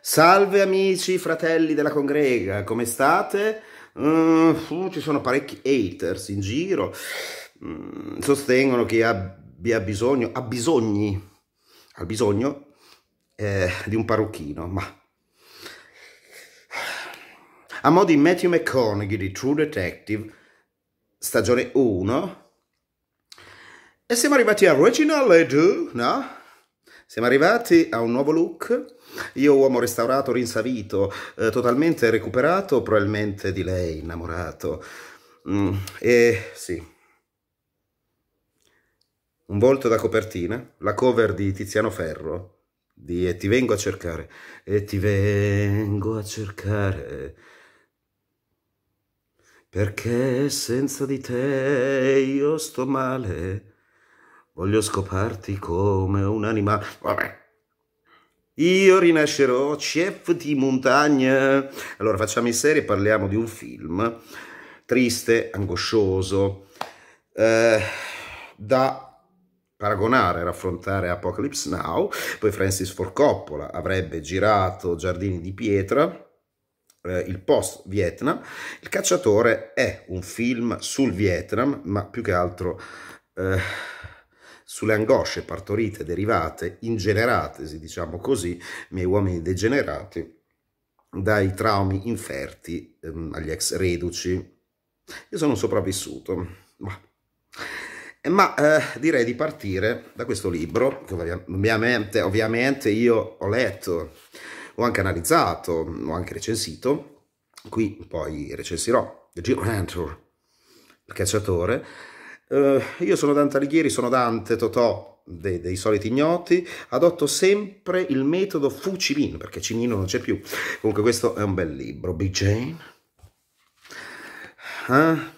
Salve amici, fratelli della congrega, come state? Mm, uh, ci sono parecchi haters in giro, mm, sostengono che abbia bisogno, ha bisogni, ha bisogno eh, di un parrucchino, ma... A mo' di Matthew McConaughey di True Detective, stagione 1, e siamo arrivati a Reginald Ledoux, no? Siamo arrivati a un nuovo look. Io, uomo restaurato, rinsavito, eh, totalmente recuperato, probabilmente di lei innamorato. Mm, e sì. Un volto da copertina, la cover di Tiziano Ferro, di E ti vengo a cercare. E ti vengo a cercare. Perché senza di te io sto male. Voglio scoparti come un animale. Vabbè. Io rinascerò, chef di montagna. Allora, facciamo in serie, parliamo di un film triste, angoscioso, eh, da paragonare, raffrontare Apocalypse Now. Poi Francis Ford Coppola avrebbe girato Giardini di pietra, eh, il post-Vietnam. Il cacciatore è un film sul Vietnam, ma più che altro... Eh, sulle angosce partorite, derivate, ingeneratesi, diciamo così, miei uomini degenerati, dai traumi inferti ehm, agli ex reduci. Io sono sopravvissuto, ma, eh, ma eh, direi di partire da questo libro, che ovviamente, ovviamente io ho letto, ho anche analizzato, ho anche recensito, qui poi recensirò The Geomancer, il cacciatore, eh, io sono Dante Alighieri, sono Dante Totò dei, dei, soliti ignoti, adotto sempre il metodo fu Cimino, perché Cimino non c'è più. Comunque questo è un bel libro, Big Jane. Ah.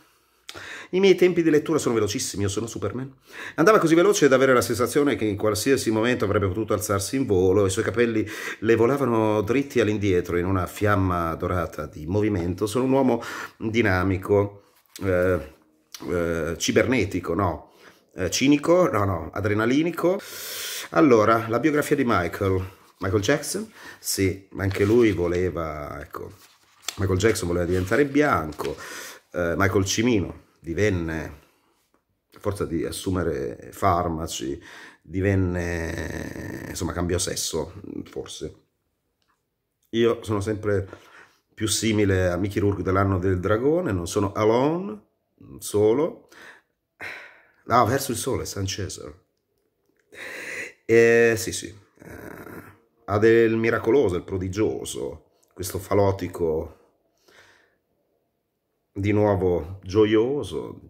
I miei tempi di lettura sono velocissimi, io sono Superman. Andava così veloce da avere la sensazione che in qualsiasi momento avrebbe potuto alzarsi in volo, i suoi capelli le volavano dritti all'indietro in una fiamma dorata di movimento. Sono un uomo dinamico. Eh, eh, cibernetico, no, eh, cinico, no, no, adrenalinico. Allora, la biografia di Michael, Michael Jackson, sì, anche lui voleva, ecco, Michael Jackson voleva diventare bianco, eh, Michael Cimino divenne forza di assumere farmaci, divenne, insomma, cambiò sesso, forse. Io sono sempre più simile a Mickey Rourke dell'anno del dragone, non sono alone, solo, ah, verso il sole, San Cesare. Eh, sì, sì, eh, ha del miracoloso, il prodigioso, questo falotico di nuovo gioioso.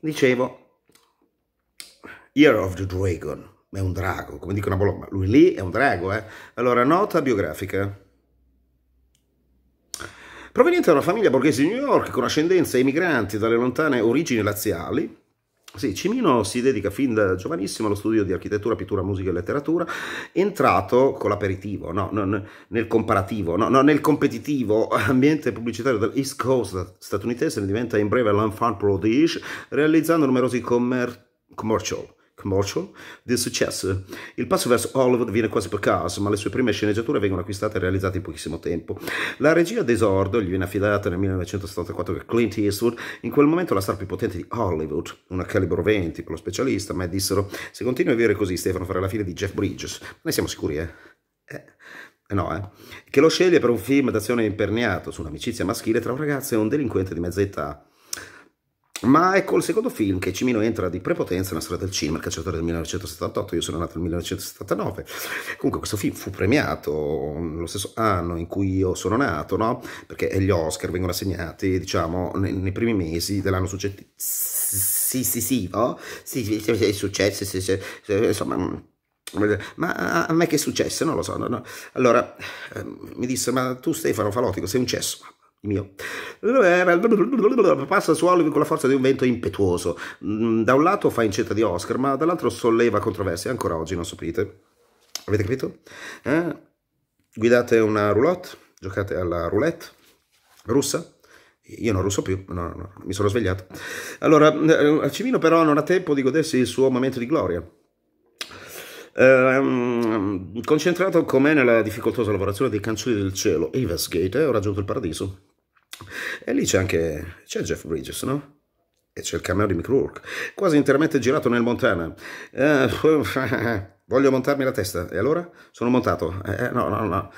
Dicevo, Year of the Dragon, è un drago, come dicono a Bologna, lui lì è un drago, eh? Allora, nota biografica. Proveniente da una famiglia borghese di New York con ascendenza emigranti dalle lontane origini laziali, sì, Cimino si dedica fin da giovanissimo allo studio di architettura, pittura, musica e letteratura, entrato con l'aperitivo, no, no, nel comparativo, no, nel competitivo ambiente pubblicitario dell'East Coast statunitense, ne diventa in breve l'enfant prodige, realizzando numerosi commer- commercial commercial del successo. Il passo verso Hollywood viene quasi per caso, ma le sue prime sceneggiature vengono acquistate e realizzate in pochissimo tempo. La regia d'esordio gli viene affidata nel 1974 da Clint Eastwood, in quel momento la star più potente di Hollywood, una calibro 20 per lo specialista, ma dissero se continui a vivere così Stefano farà la fine di Jeff Bridges. Ne siamo sicuri, eh? eh. No, eh. Che lo sceglie per un film d'azione imperniato su un'amicizia maschile tra un ragazzo e un delinquente di mezza età. Ma è col secondo film che Cimino entra di prepotenza nella storia del cinema, il cacciatore del 1978, io sono nato nel 1979. Comunque questo film fu premiato lo stesso anno in cui io sono nato, no? Perché gli Oscar vengono assegnati, diciamo, nei, nei primi mesi dell'anno successivo. Sì, sì, sì, no? Oh? Sì, è successo, sì, sì, insomma... Mm. Ma a me che è successo? Non lo so. No, no. Allora, ehm, mi disse, ma tu Stefano Falotico sei un cesso mio. Passa su Halloween con la forza di un vento impetuoso. Mm, da un lato fa incetta di Oscar, ma dall'altro solleva controversie. Ancora oggi non sapete. Avete capito? Eh? Guidate una roulotte, giocate alla roulette russa. Io non russo più, no, no, mi sono svegliato. Allora, eh, Cimino però non ha tempo di godersi il suo momento di gloria Ehm, concentrato com'è nella difficoltosa lavorazione dei cancelli del cielo, Eva's Gate, eh, ho raggiunto il paradiso. E lì c'è anche c'è Jeff Bridges, no? E c'è il cameo di Mick Rourke, quasi interamente girato nel Montana. Eh, voglio montarmi la testa, e allora? Sono montato. Eh, no, no, no.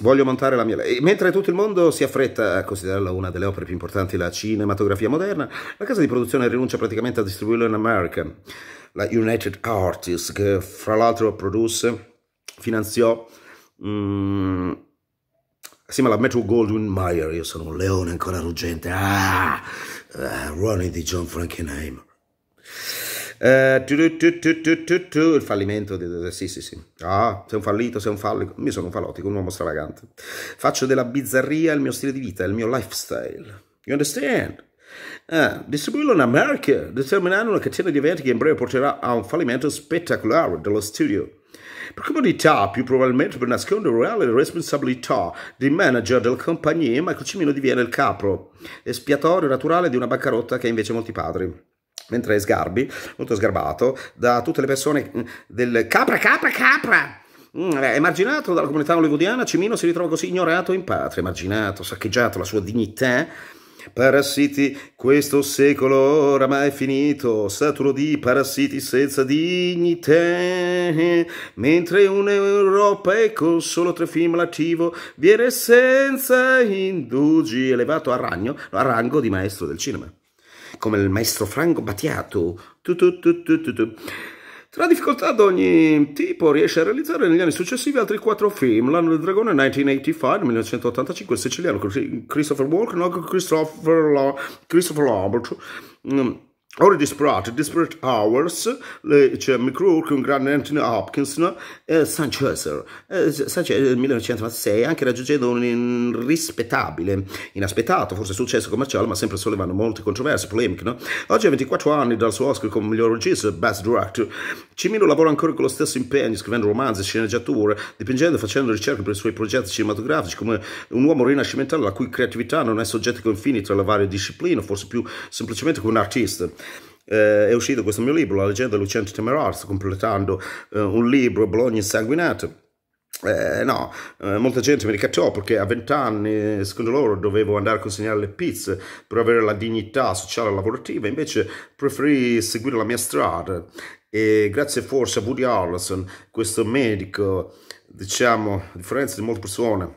Voglio montare la mia... Mentre tutto il mondo si affretta a considerarla una delle opere più importanti della cinematografia moderna, la casa di produzione rinuncia praticamente a distribuirla in America la United Artists, che fra l'altro produsse, finanziò mm, assieme alla Metro Goldwyn Mayer. Io sono un leone ancora ruggente. Ah, uh, Ronnie di John Frankenheimer. Uh, tu, tu, tu, il fallimento di, sì sì sì ah sei un fallito sei un fallico mi sono un falotico un uomo stravagante faccio della bizzarria il mio stile di vita il mio lifestyle you understand eh, distribuirlo in America determinando una catena di eventi che in breve porterà a un fallimento spettacolare dello studio. Per comodità, più probabilmente per nascondere reale responsabilità del manager della compagnia, Michael Cimino diviene il capro, espiatorio naturale di una bancarotta che ha invece molti padri mentre Sgarbi, molto sgarbato, da tutte le persone mm, del capra capra capra. Mm, eh, emarginato dalla comunità hollywoodiana, Cimino si ritrova così ignorato in patria, emarginato, saccheggiato la sua dignità Parassiti, questo secolo oramai è finito, saturo di parassiti senza dignità. Mentre un'Europa è con ecco, solo tre film lattivo, viene senza indugi elevato a, ragno, a rango di maestro del cinema. Come il maestro Franco Battiato. Tu, tu, tu, tra difficoltà ad ogni tipo riesce a realizzare negli anni successivi altri quattro film, L'anno del dragone 1985, 1985, il siciliano Christopher Walken, Christopher, Christopher Lambert, Ore disparate, disparate hours, c'è cioè McCrook, grande Anthony Hopkins, eh, Sanchez, eh, Sanchez eh, nel 1996, anche raggiungendo un rispettabile, inaspettato, forse successo commerciale, ma sempre sollevando molte controversie, polemiche. No? Oggi a 24 anni dal suo Oscar come miglior regista, Best Director, Cimino lavora ancora con lo stesso impegno, scrivendo romanzi, sceneggiature, dipingendo e facendo ricerche per i suoi progetti cinematografici, come un uomo rinascimentale la cui creatività non è soggetta ai confini tra le varie discipline, forse più semplicemente come un artista. Eh, è uscito questo mio libro, La leggenda Lucente Temerario, sto completando eh, un libro, Bologna insanguinato. Eh, no, eh, molta gente mi ricattò perché a vent'anni, secondo loro, dovevo andare a consegnare le pizze per avere la dignità sociale e lavorativa, invece preferì seguire la mia strada. E grazie forse a Woody Harrelson, questo medico, diciamo, a differenza di molte persone,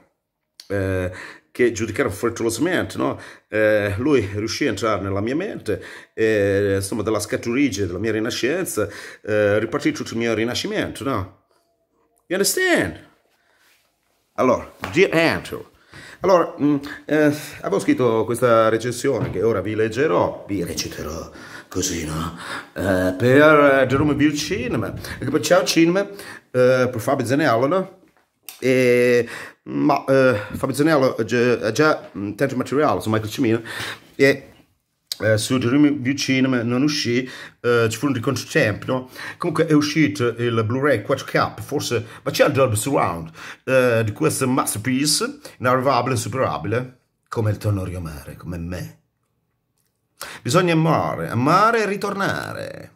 eh, che giudicarono frettolosamente, no? eh, lui riuscì a entrare nella mia mente, e, eh, insomma, dalla scaturigine della mia rinascenza, eh, ripartì tutto il mio rinascimento, no? You understand? Allora, Dear Andrew, allora, mh, mm, eh, avevo scritto questa recensione che ora vi leggerò, vi reciterò così, no? Eh, per Jerome Bill Cinema, Ciao Cinema, eh, per Fabio Zaneallo, no? E ma eh, Fabrizio Nello ha eh, già, eh, già mm, tanto materiale su Michael Cimino e eh, su Jeremy View Cinema non uscì, eh, ci fu un ricontro tempo cioè, no? Comunque è uscito il Blu-ray 4K, forse, ma c'è il Dolby Surround eh, di questo masterpiece, inarrivabile, insuperabile, come il Tonorio Mare, come me. Bisogna amare, amare e ritornare.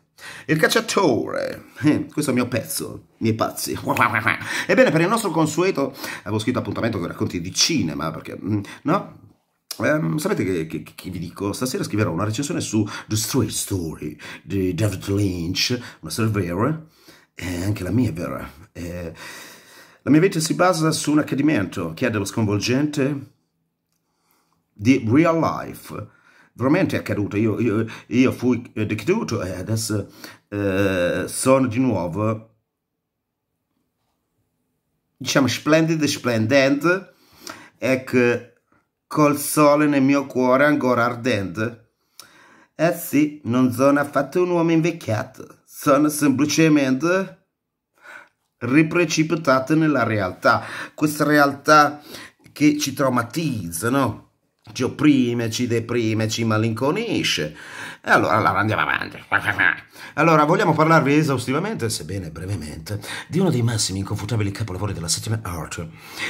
Il cacciatore, eh, questo è il mio pezzo, i miei pazzi. Ebbene, per il nostro consueto, avevo scritto appuntamento con racconti di cinema, perché, mm, no? Um, sapete che, che, che, vi dico? Stasera scriverò una recensione su The Straight Story di David Lynch, una storia vera, e anche la mia è vera. E eh, la mia vita si basa su un accadimento che è dello sconvolgente di real life veramente è accaduto, io, io, io fui decaduto e adesso eh, sono di nuovo, diciamo, splendido e splendente, e col sole nel mio cuore ancora ardente. Eh sì, non sono affatto un uomo invecchiato, sono semplicemente riprecipitato nella realtà, questa realtà che ci traumatizza, no? ci opprime, ci deprime, ci malinconisce. E allora, allora andiamo avanti. Allora, vogliamo parlarvi esaustivamente, sebbene brevemente, di uno dei massimi inconfutabili capolavori della settima art,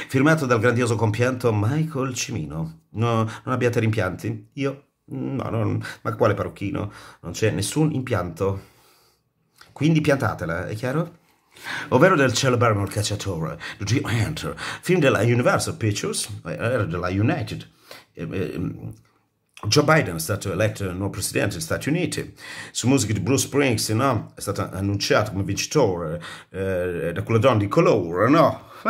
firmato dal grandioso compianto Michael Cimino. No, non abbiate rimpianti? Io? No, non, ma quale parrucchino? Non c'è nessun impianto. Quindi piantatela, è chiaro? ovvero del celebre cacciatore di Hunter, film della Universal Pictures, eh, era della United Ehm, ehm, Joe Biden è stato eletto nuovo presidente degli Stati Uniti, su musica di Bruce Springsteen no? è stato annunciato come vincitore eh, da quella donna di colore, no?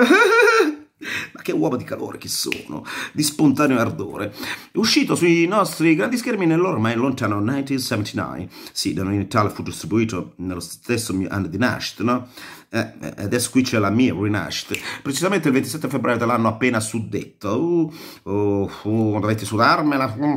Ma che uomo di calore che sono, di spontaneo ardore. È uscito sui nostri grandi schermi nell'ormai lontano 1979. Sì, da noi in Italia fu distribuito nello stesso anno di nascita, no? Eh, eh, adesso qui c'è la mia rinascita, precisamente il 27 febbraio dell'anno appena suddetto, uh, uh, uh, dovete sudarmela, mm,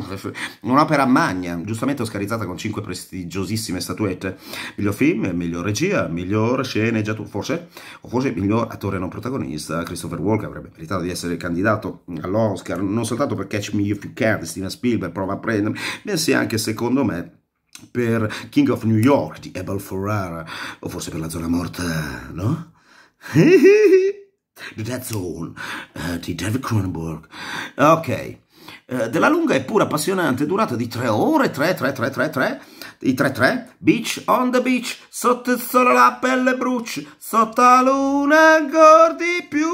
un'opera magna, giustamente oscarizzata con cinque prestigiosissime statuette, miglior film, miglior regia, miglior sceneggiatura, forse, o forse miglior attore non protagonista, Christopher Walker avrebbe meritato di essere candidato all'Oscar, non soltanto per Catch Me If You Can, Steven Spielberg prova a prendere, bensì anche secondo me per King of New York di Abel Ferrara, o forse per la zona morta, no? The Dead Zone uh, di David Cronenberg. Ok. Uh, della lunga e pura appassionante durata di 3 ore 3 3 3 3 3 i 3 3 Beach on the beach sotto il sole la pelle brucia sotto la luna ancora di più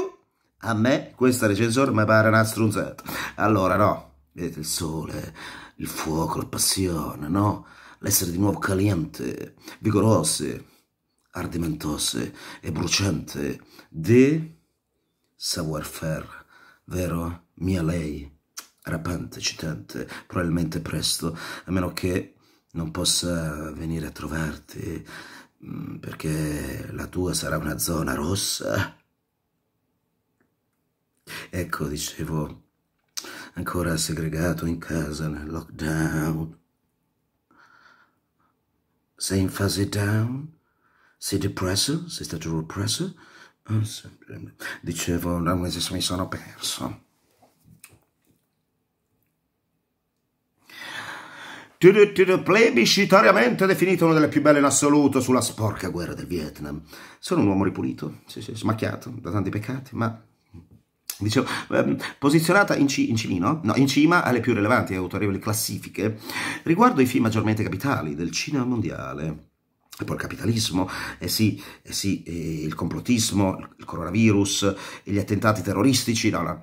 a me questa recensione mi pare una strunzata allora no vedete il sole il fuoco la passione no l'essere di nuovo caliente, vigorose, ardimentose e bruciante di savoir faire, vero? Mia lei, rapante, eccitante, probabilmente presto, a meno che non possa venire a trovarti, mm, perché la tua sarà una zona rossa. Ecco, dicevo, ancora segregato in casa nel lockdown sei in fase down, sei depresso, sei stato represso. Mm, dicevo, no, mi sono perso. plebiscitariamente definito una delle più belle in assoluto sulla sporca guerra del Vietnam. Sono un uomo ripulito, sì, sì, smacchiato da tanti peccati, ma Dicevo, ehm, posizionata in, ci, in, cimino, no, in, cima alle più rilevanti e autorevoli classifiche riguardo i film maggiormente capitali del cinema mondiale. E poi il capitalismo, eh sì, eh sì eh, il complottismo, il coronavirus, gli attentati terroristici, no, no,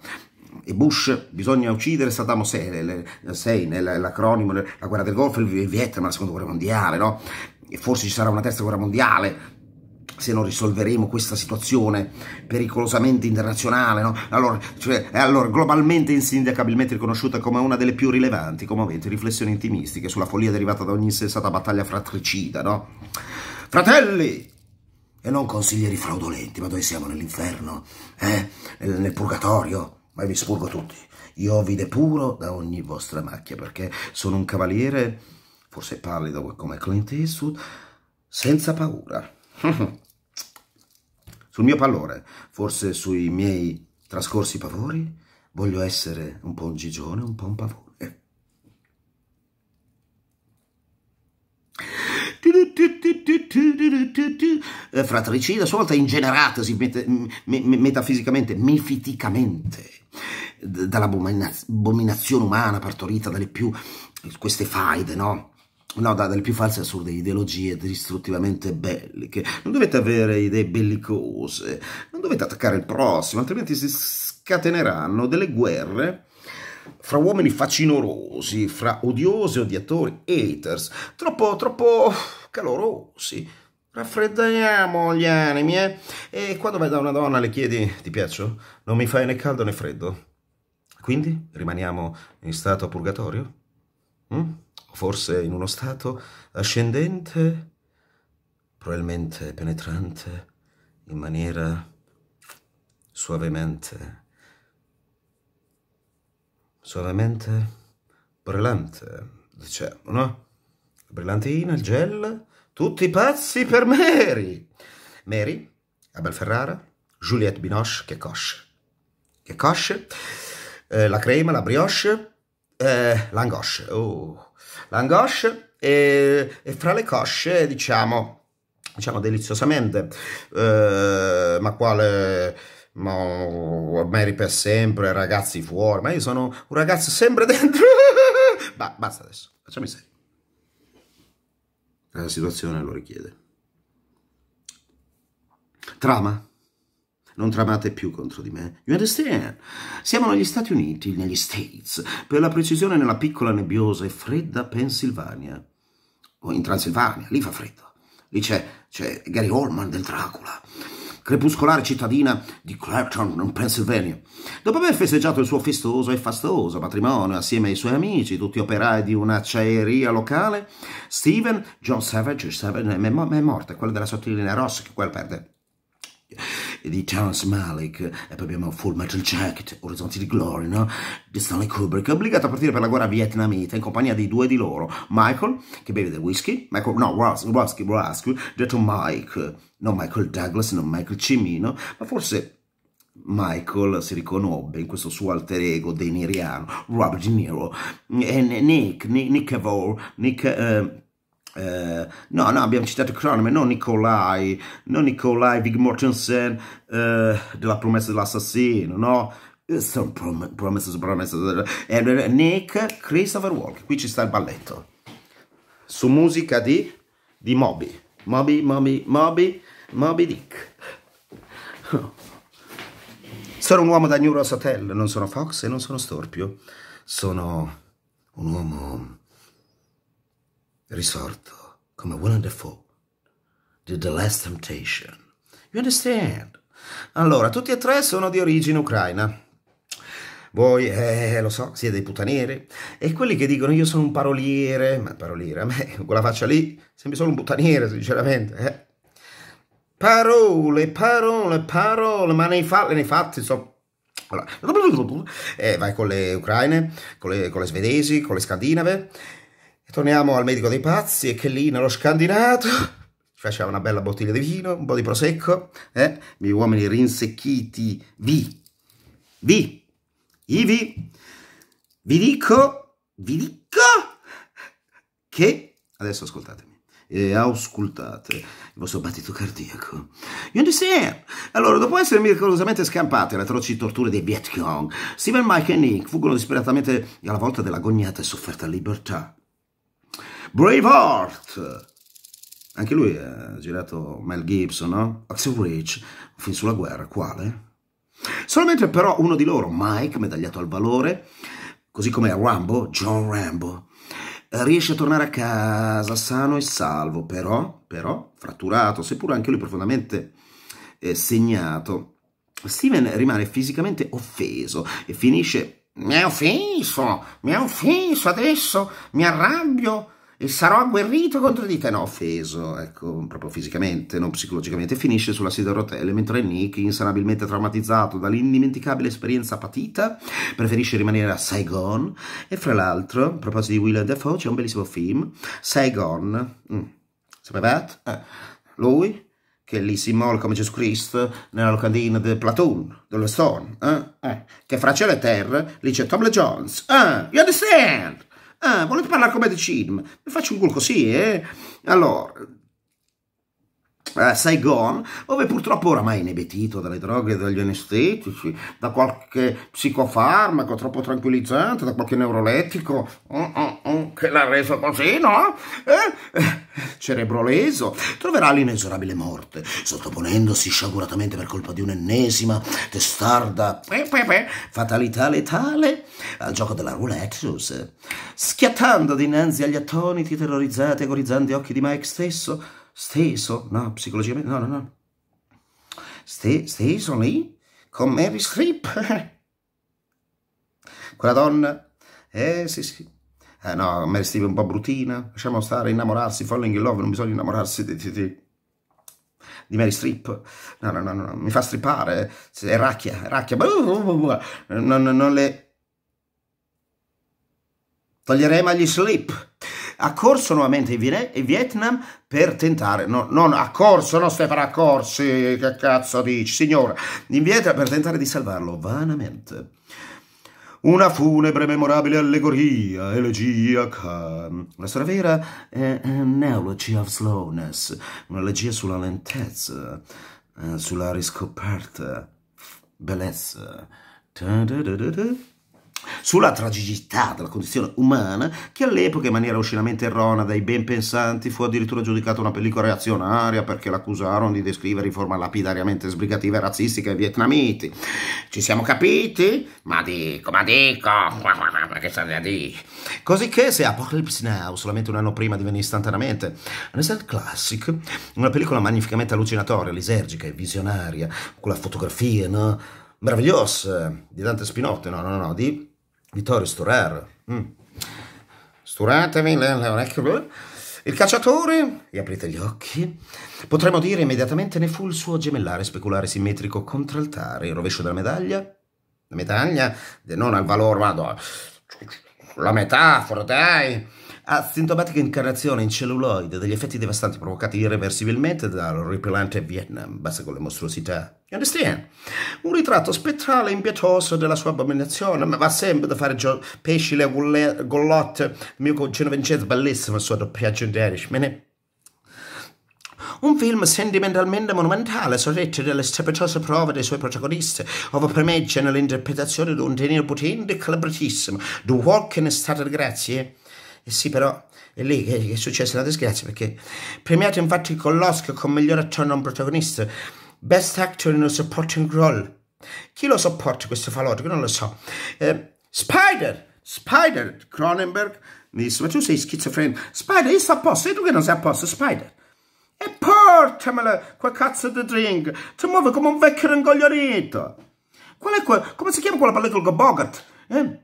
e Bush, bisogna uccidere Saddam Hussein, l'acronimo, la guerra del Golfo, il Vietnam, la seconda guerra mondiale, no? E forse ci sarà una terza guerra mondiale, se non risolveremo questa situazione pericolosamente internazionale, no? allora, cioè, allora, globalmente e insindacabilmente riconosciuta come una delle più rilevanti, commoventi riflessioni intimistiche sulla follia derivata da ogni insensata battaglia fratricida, no? Fratelli! E non consiglieri fraudolenti, ma dove siamo nell'inferno, eh? nel, nel purgatorio, ma vi spurgo tutti. Io vi depuro da ogni vostra macchia, perché sono un cavaliere, forse pallido come Clint Eastwood, senza paura. sul mio pallore, forse sui miei trascorsi pavori, voglio essere un po' un gigione, un po' un pavone. Eh, Fratricida, a sua volta ingeneratasi metafisicamente, mefiticamente dall'abominazione umana partorita dalle più queste faide, no? No, da, dalle più false e assurde ideologie distruttivamente belliche. Non dovete avere idee bellicose, non dovete attaccare il prossimo, altrimenti si scateneranno delle guerre fra uomini facinorosi, fra odiosi odiatori, haters, troppo, troppo calorosi. Raffreddiamo gli animi, eh? E quando vai da una donna le chiedi, ti piaccio? Non mi fai né caldo né freddo. Quindi rimaniamo in stato purgatorio? Mm? forse in uno stato ascendente, probabilmente penetrante, in maniera suavemente, suavemente brillante, diciamo, no? Brillantina, il gel, tutti pazzi per Mary! Mary, Abelferrara, Juliette Binoche, che cosce. Che cosce? Eh, la crema, la brioche, eh, l'angosce. Oh l'angoscia e, e fra le cosce, diciamo, diciamo deliziosamente, eh, ma quale ma Mary per sempre, ragazzi fuori, ma io sono un ragazzo sempre dentro, ma basta adesso, facciamo i seri. La situazione lo richiede. Trama. Non tramate più contro di me. You understand? Siamo negli Stati Uniti, negli States, per la precisione nella piccola nebbiosa e fredda Pennsylvania. O in Transilvania, lì fa freddo. Lì c'è, c'è Gary Holman del Dracula crepuscolare cittadina di Clapton, Pennsylvania. Dopo aver festeggiato il suo festoso e fastoso matrimonio assieme ai suoi amici, tutti operai di un'acciaieria locale, Steven, John Savage, Savage è morto, è quello della sottilina rossa che quel perde di Terence Malik, e poi abbiamo Full Metal Jacket, Orizzonti di Glory, no? di Stanley Kubrick, obbligato a partire per la guerra vietnamita in compagnia di due di loro, Michael, che beve del whisky, Michael, no, Wrosky, Wrosky, detto Mike, non Michael Douglas, non Michael Cimino, ma forse... Michael si riconobbe in questo suo alter ego deniriano, Robert De Niro, e Nick, Nick, Nick, Nick eh, eh, no, no, abbiamo citato Cronome, non Nicolai, non Nicolai, Vig Mortensen, eh, della promessa dell'assassino, no? Eh, sono prom promesse su promesse. Eh, eh, Nick Christopher Walker, qui ci sta il balletto. Su musica di, di Moby. Moby, Moby, Moby, Moby Dick. Sono un uomo da New Rose Hotel, non sono Fox e non sono Storpio. Sono un uomo risorto come Willem Dafoe di The Last Temptation. You understand? Allora, tutti e tre sono di origine ucraina. Voi, eh, lo so, siete dei putaneri. E quelli che dicono io sono un paroliere, ma paroliere, a me, con la faccia lì, sembri solo un puttaniere, sinceramente. Eh. Parole, parole, parole, ma nei, fa nei fatti so. Allora. Eh, vai con le ucraine, con le, con le svedesi, con le scandinave Torniamo al medico dei pazzi e che lì nello scandinato ci faceva una bella bottiglia di vino, un po' di prosecco, eh? gli uomini rinsecchiti, vi, vi, ivi, vi dico, vi dico che, adesso ascoltatemi, e eh, auscultate il vostro battito cardiaco. You understand? Allora, dopo essere miracolosamente scampate le atroci torture dei Vietcong, Steven, Mike e Nick fuggono disperatamente alla volta della gognata e sofferta libertà. Braveheart! Anche lui ha girato Mel Gibson, no? Axel Rich, fin sulla guerra, quale? Solamente però uno di loro, Mike, medagliato al valore, così come Rambo, John Rambo, riesce a tornare a casa sano e salvo, però, però fratturato, seppur anche lui profondamente eh, segnato. Steven rimane fisicamente offeso e finisce mi ha offeso, mi ha offeso adesso, mi arrabbio, e sarò agguerrito contro di te. No, offeso, ecco, proprio fisicamente, non psicologicamente. Finisce sulla sede a rotelle, mentre Nick, insanabilmente traumatizzato dall'indimenticabile esperienza patita, preferisce rimanere a Saigon. E fra l'altro, a proposito di Willem Dafoe, c'è un bellissimo film, Saigon. Mm. Sapevate? Eh. Lui che lì si immola come Gesù Cristo nella locandina del Platoon, dello Stone, eh? Eh. che fra cielo e terra lì c'è Tom Le Jones, eh? you understand? Ah, volete parlare con me di cinema? faccio un culo così, eh? Allora, eh, Saigon, dove purtroppo oramai è inebetito dalle droghe, dagli anestetici, da qualche psicofarmaco troppo tranquillizzante, da qualche neurolettico mm, mm, mm, che l'ha reso così, no? Eh, eh, troverà l'inesorabile morte, sottoponendosi sciaguratamente per colpa di un'ennesima testarda pe, pe, pe, fatalità letale al gioco della roulette, schiattando dinanzi agli attoniti, terrorizzati, agorizzanti occhi di Mike stesso steso, no, psicologicamente, no, no, no, Ste, steso lì con Mary Strip. Quella donna, eh sì sì, eh, no, Mary Strip è un po' bruttina, lasciamo stare, innamorarsi, falling in love, non bisogna innamorarsi di, di, di, di Mary Strip, no, no, no, no, mi fa strippare, è racchia, è racchia, non, non le... Toglieremo agli slip accorso nuovamente in Vietnam per tentare, no, non accorso, non Stefano accorsi, che cazzo dici, signora, in Vietnam per tentare di salvarlo vanamente. Una funebre memorabile allegoria, elegiaca, La storia vera è an elegy of slowness, un'elegia sulla lentezza, eh, sulla riscoperta, bellezza. Da da da da da sulla tragicità della condizione umana, che all'epoca in maniera oscinamente erronea dai ben pensanti fu addirittura giudicata una pellicola reazionaria perché l'accusarono di descrivere in forma lapidariamente sbrigativa e razzistica i vietnamiti. Ci siamo capiti? Ma dico, ma dico, ma che sta a dire? Cosicché se Apocalypse Now, solamente un anno prima divenne istantaneamente Reset Classic, una pellicola magnificamente allucinatoria, lisergica e visionaria, con la fotografia, no? Meravigliosa, di Dante Spinotti, no, no, no, di Vittorio Storer. Mm. Sturatevi le, le orecchie. Il cacciatore, e aprite gli occhi, potremmo dire immediatamente ne fu il suo gemellare speculare simmetrico contraltare, il rovescio della medaglia, la medaglia, non al valore, vado. la metafora, dai, asintomatica incarnazione in celluloide degli effetti devastanti provocati irreversibilmente dal ripilante Vietnam, basta con le mostruosità. You understand? Un ritratto spettrale impietoso della sua abominazione, ma va sempre da fare pesci, le gollotte, il mio genovincese bellissimo, il suo doppiaggio in Danish, me ne... Un film sentimentalmente monumentale, sorretto delle strepitose prove dei suoi protagonisti, ove premeggia nell'interpretazione di un tenero potente e calabratissimo, The Walk in Stato di Grazie. Eh sì, però è lì che, che è successa la disgrazia, perché premiato infatti con l'Oscar con miglior attore non protagonista, Best Actor in a Supporting Role. Chi lo sopporta questo falotico? Non lo so. Eh, Spider! Spider Cronenberg mi disse, ma tu sei schizofrenico. Spider, io sto a posto, e tu che non sei a posto, Spider? E portamela quel cazzo di drink, ti muove come un vecchio ringoglionito. Qual è quel, come si chiama quella pellicola con Bogart? Eh?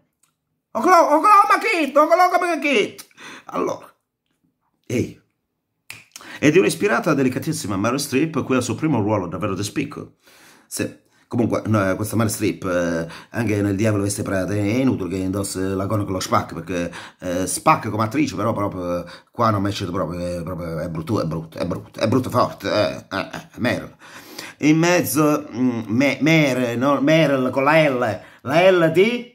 Oklahoma, Oklahoma Kid, Oklahoma Kid. Allora, ehi. Ed è un'ispirata delicatissima Meryl Streep, qui al suo primo ruolo davvero di spicco. Sì. Comunque, no, eh, questa Meryl Streep, eh, anche nel Diavolo Veste Prada, è inutile che indossa la gonna con lo Spack, perché eh, Spack come attrice, però proprio eh, qua non mi esce proprio, eh, proprio, è brutto, è brutto, è brutto, è brutto forte, eh, eh, eh Meryl. In mezzo, mm, me, Meryl, no, Meryl con la L, la L di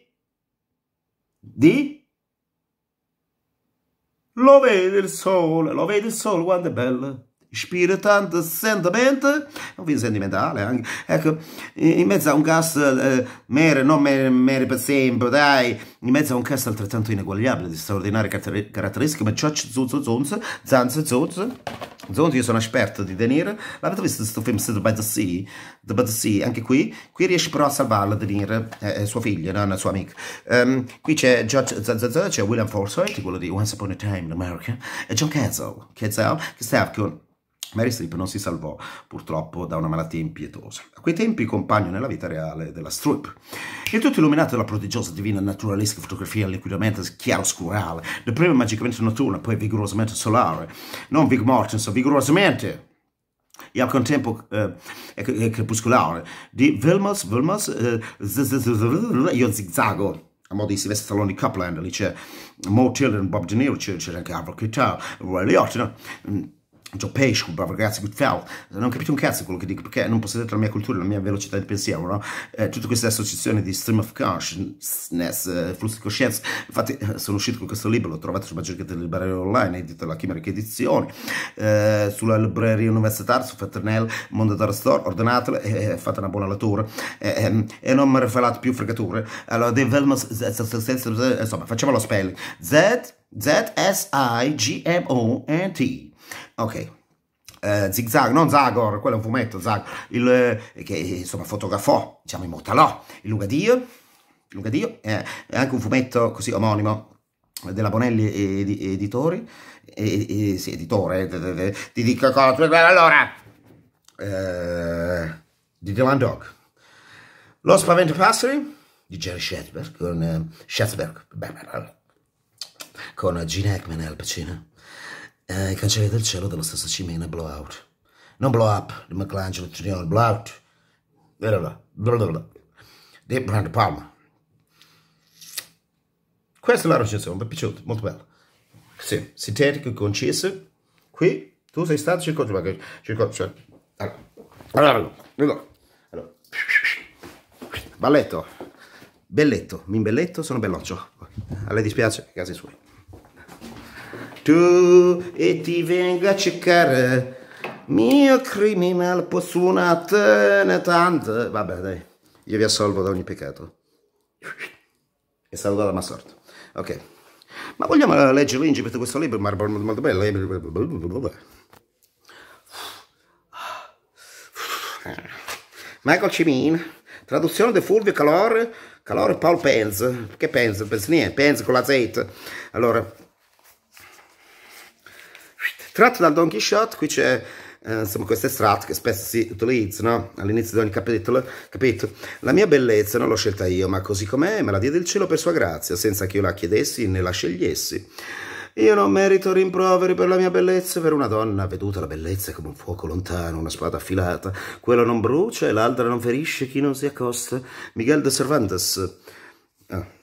di Lo vede il sole, lo vede il sole quanto è bello tanto sentimento, un film sentimentale anche, ecco, in mezzo a un gas eh, mere, non mere, mere per sempre, dai, in mezzo a un cast altrettanto ineguagliabile di straordinarie caratteristiche, ma Ciocci Zuzzo Zonz, Zanz Zonz, Zonzi, io sono esperto di Denir. L'avete visto questo film The By the Sea? The By the Sea, anche qui. Qui riesce però a salvarla Denir, eh, eh, sua figlia, non sua amica. Um, qui c'è George c'è William Forsythe, quello di Once Upon a Time in America, e John Kenzel, che sta con Mary Strip non si salvò purtroppo da una malattia impietosa. A quei tempi compagno nella vita reale della Strip. Il tutto illuminato dalla prodigiosa divina naturalistica fotografia liquidamente chiaroscurale, da prima magicamente notturna, poi vigorosamente solare. Non Vig Mortensen, vigorosamente e al contempo eh, crepuscolare di Vilmos, Vilmos, eh, io zigzago a modo di Sylvester Stallone Copland, lì c'è Mo Tilden, Bob De Niro, c'è anche Avril Keitel, Ray Liotta, mm. Joe Pesci, un bravo ragazzo, Goodfell, non capite un cazzo quello che dico perché non possedete la mia cultura, la mia velocità di pensiero, no? eh, tutte queste associazioni di stream of consciousness, eh, flusso di coscienza, infatti eh, sono uscito con questo libro, lo trovate sulla maggior parte delle librerie online, edito alla Chimerica Edizioni, eh, sulla libreria universitaria, su Fraternel, Mondo della Store, ordinatelo e eh, eh, fate una buona lettura ehm, e non mi rifalate più fregature. Allora, insomma, facciamo lo spell, Z, Z, S, I, G, M, O, N, T. Ok. Uh, eh, Zig non Zagor, quello è un fumetto, Zag, il, eh, che insomma fotografò, diciamo, immortalò il Lugadio, Lugadio eh, è anche un fumetto così omonimo della Bonelli ed, Editori, e, e, sì, editore, ti dico cosa, allora, eh, di The One Dog, Lo Spavento Passeri, di Jerry Schatzberg, con, eh, Schatzberg, con Gene Hackman e Al Pacino, eh, I cancelli del cielo dello stesso Cimena Blowout. Non Blow Up di Michelangelo Junior, Blowout. Di Brand Palma. Questa è la recensione, mi è piaciuta, molto bella. Sì, sintetico e conciso. Qui tu sei stato circondato. Circon- cioè, allora, allora, allora, allora. Balletto, belletto, mi belletto, sono belloccio. A lei dispiace, casi suoi tu e ti vengo a cercare. Mio criminal possunato tanto. Vabbè, dai, io vi assolvo da ogni peccato. E salutata mia sorte. Ok. Ma vogliamo leggere l'incipit di questo libro? Molto bello. Eh? Michael Cimin, traduzione di Fulvio Calore, Calore Paul Penz. Che Penz? Penz niente, Penz con la Z. Allora, Tratto dal Don Quixote, qui c'è eh, insomma questo estratto che spesso si utilizza no? all'inizio di ogni capitolo, capito? La mia bellezza non l'ho scelta io, ma così com'è me la diede il cielo per sua grazia, senza che io la chiedessi né la scegliessi. Io non merito rimproveri per la mia bellezza, per una donna veduta la bellezza come un fuoco lontano, una spada affilata. Quello non brucia e l'altra non ferisce chi non si accosta. Miguel de Cervantes. Ah.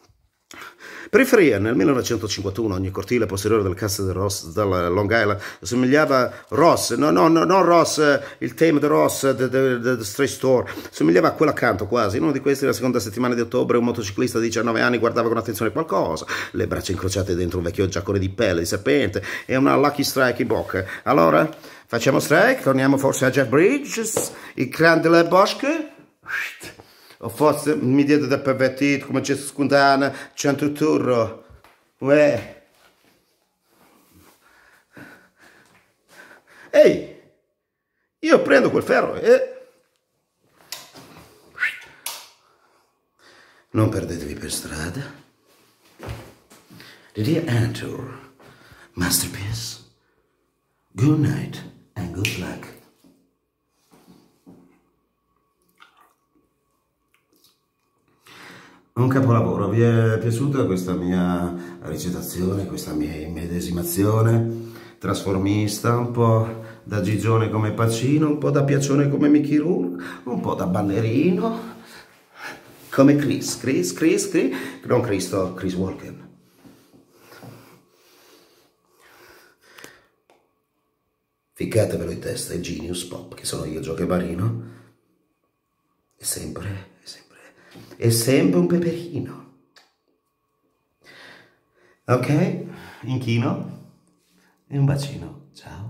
Periferia, nel 1951 ogni cortile posteriore del Castle del Ross, della Long Island, somigliava a Ross, no, no, no, non Ross, eh, il tema di Ross, The Stray Store, somigliava a quello accanto quasi. In uno di questi, la seconda settimana di ottobre, un motociclista di 19 anni guardava con attenzione qualcosa, le braccia incrociate dentro un vecchio giacone di pelle di serpente e una Lucky Strike in bocca. Allora, facciamo strike, torniamo forse a Jeff Bridges, il clan delle bosche o forse mi diede da pervertito come Gesù Scundana, Centro Turro. Uè. Ehi, io prendo quel ferro e... Eh. Non perdetevi per strada. The dear Antor, masterpiece, good night and good luck. un capolavoro, vi è piaciuta questa mia recitazione, questa mia immedesimazione trasformista, un po' da gigione come Pacino, un po' da piacione come Mickey Rourke, un po' da ballerino come Chris, Chris, Chris, Chris, non Cristo, Chris Walken. Ficcatevelo in testa, è Genius Pop, che sono io, Gioca Barino, e sempre è sempre un peperino. Ok? Inchino e un bacino. Ciao.